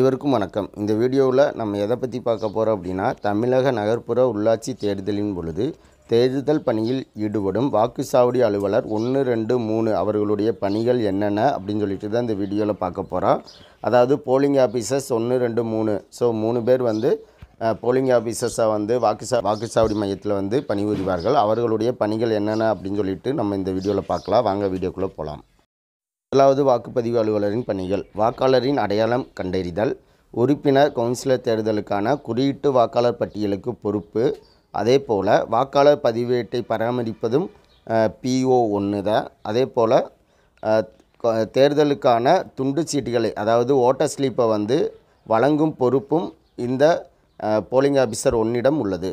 இவருக்கும் வணக்கம் இந்த வீடியோவில் நம்ம எதை பற்றி பார்க்க போகிறோம் அப்படின்னா தமிழக நகர்ப்புற உள்ளாட்சி தேர்தலின் பொழுது தேர்தல் பணியில் ஈடுபடும் வாக்குச்சாவடி அலுவலர் ஒன்று ரெண்டு மூணு அவர்களுடைய பணிகள் என்னென்ன அப்படின்னு சொல்லிட்டு தான் இந்த வீடியோவில் பார்க்க போகிறோம் அதாவது போலிங் ஆஃபீஸர்ஸ் ஒன்று ரெண்டு மூணு ஸோ மூணு பேர் வந்து போலிங் ஆஃபீஸர்ஸாக வந்து வாக்குச்சா வாக்குச்சாவடி மையத்தில் வந்து பணிபுரிவார்கள் அவர்களுடைய பணிகள் என்னென்ன அப்படின்னு சொல்லிட்டு நம்ம இந்த வீடியோவில் பார்க்கலாம் வாங்க வீடியோக்குள்ளே போகலாம் முதலாவது வாக்குப்பதிவு அலுவலரின் பணிகள் வாக்காளரின் அடையாளம் கண்டறிதல் உறுப்பினர் கவுன்சிலர் தேர்தலுக்கான குறியீட்டு வாக்காளர் பட்டியலுக்கு பொறுப்பு அதே போல் வாக்காளர் பதிவேட்டை பராமரிப்பதும் பிஓ ஒன்று தான் அதே போல் தேர்தலுக்கான துண்டு சீட்டுகளை அதாவது ஓட்டர் ஸ்லீப்பை வந்து வழங்கும் பொறுப்பும் இந்த போலிங் ஆஃபீஸர் ஒன்னிடம் உள்ளது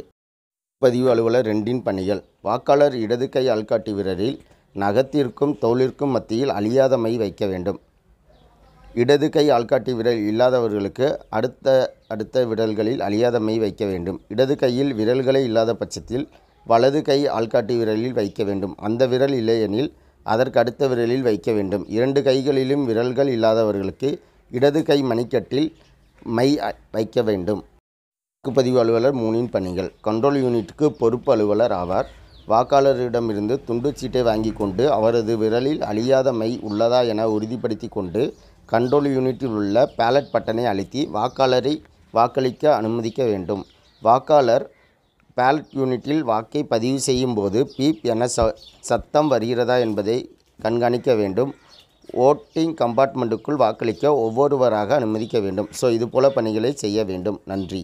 பதிவு அலுவலர் ரெண்டின் பணிகள் வாக்காளர் இடது கை அல்காட்டி வீரரில் நகத்திற்கும் தோளிற்கும் மத்தியில் அழியாத மை வைக்க வேண்டும் இடது கை ஆள்காட்டி விரல் இல்லாதவர்களுக்கு அடுத்த அடுத்த விரல்களில் அழியாத மை வைக்க வேண்டும் இடது கையில் விரல்களை இல்லாத பட்சத்தில் வலது கை ஆள்காட்டி விரலில் வைக்க வேண்டும் அந்த விரல் இல்லையெனில் அதற்கு அடுத்த விரலில் வைக்க வேண்டும் இரண்டு கைகளிலும் விரல்கள் இல்லாதவர்களுக்கு இடது கை மணிக்கட்டில் மை வைக்க வேண்டும் வாக்குப்பதிவு அலுவலர் மூனின் பணிகள் கண்ட்ரோல் யூனிட்டுக்கு பொறுப்பு அலுவலர் ஆவார் வாக்காளரிடமிருந்து துண்டுச்சீட்டை வாங்கி கொண்டு அவரது விரலில் அழியாத மை உள்ளதா என உறுதிப்படுத்திக் கொண்டு கண்ட்ரோல் யூனிட்டில் உள்ள பேலட் பட்டனை அழுத்தி வாக்காளரை வாக்களிக்க அனுமதிக்க வேண்டும் வாக்காளர் பேலட் யூனிட்டில் வாக்கை பதிவு செய்யும் போது பீப் என ச சத்தம் வருகிறதா என்பதை கண்காணிக்க வேண்டும் ஓட்டிங் கம்பார்ட்மெண்ட்டுக்குள் வாக்களிக்க ஒவ்வொருவராக அனுமதிக்க வேண்டும் ஸோ இதுபோல் பணிகளை செய்ய வேண்டும் நன்றி